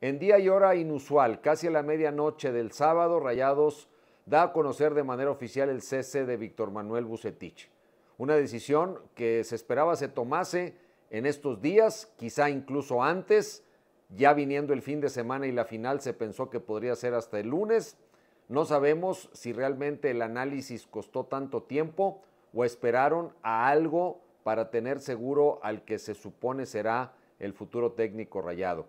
En día y hora inusual, casi a la medianoche del sábado, Rayados da a conocer de manera oficial el cese de Víctor Manuel Bucetich. Una decisión que se esperaba se tomase en estos días, quizá incluso antes, ya viniendo el fin de semana y la final se pensó que podría ser hasta el lunes. No sabemos si realmente el análisis costó tanto tiempo o esperaron a algo para tener seguro al que se supone será el futuro técnico rayado.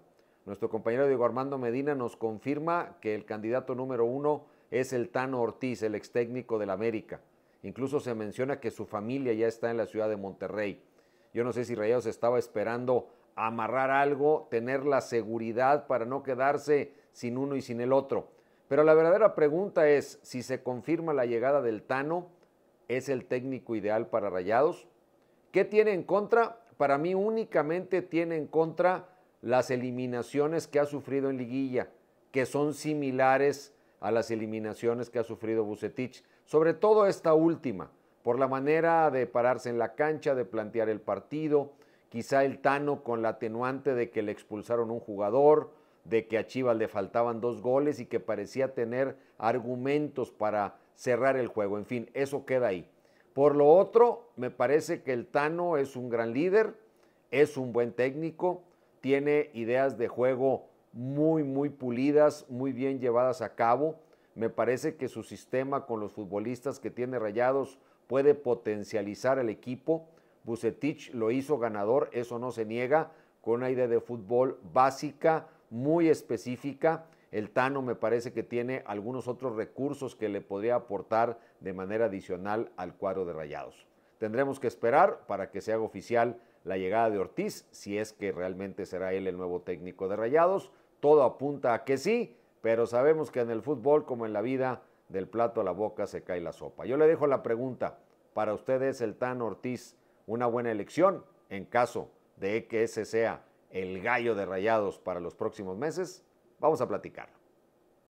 Nuestro compañero Diego Armando Medina nos confirma que el candidato número uno es el Tano Ortiz, el ex técnico del América. Incluso se menciona que su familia ya está en la ciudad de Monterrey. Yo no sé si Rayados estaba esperando amarrar algo, tener la seguridad para no quedarse sin uno y sin el otro. Pero la verdadera pregunta es si se confirma la llegada del Tano, ¿es el técnico ideal para Rayados? ¿Qué tiene en contra? Para mí únicamente tiene en contra las eliminaciones que ha sufrido en liguilla, que son similares a las eliminaciones que ha sufrido Bucetich, sobre todo esta última, por la manera de pararse en la cancha, de plantear el partido, quizá el Tano con la atenuante de que le expulsaron un jugador, de que a Chivas le faltaban dos goles y que parecía tener argumentos para cerrar el juego. En fin, eso queda ahí. Por lo otro, me parece que el Tano es un gran líder, es un buen técnico, tiene ideas de juego muy, muy pulidas, muy bien llevadas a cabo. Me parece que su sistema con los futbolistas que tiene rayados puede potencializar el equipo. Bucetich lo hizo ganador, eso no se niega, con una idea de fútbol básica, muy específica. El Tano me parece que tiene algunos otros recursos que le podría aportar de manera adicional al cuadro de rayados. Tendremos que esperar para que se haga oficial la llegada de Ortiz, si es que realmente será él el nuevo técnico de Rayados. Todo apunta a que sí, pero sabemos que en el fútbol como en la vida, del plato a la boca se cae la sopa. Yo le dejo la pregunta, para ustedes el Tan Ortiz una buena elección en caso de que ese sea el gallo de Rayados para los próximos meses? Vamos a platicar.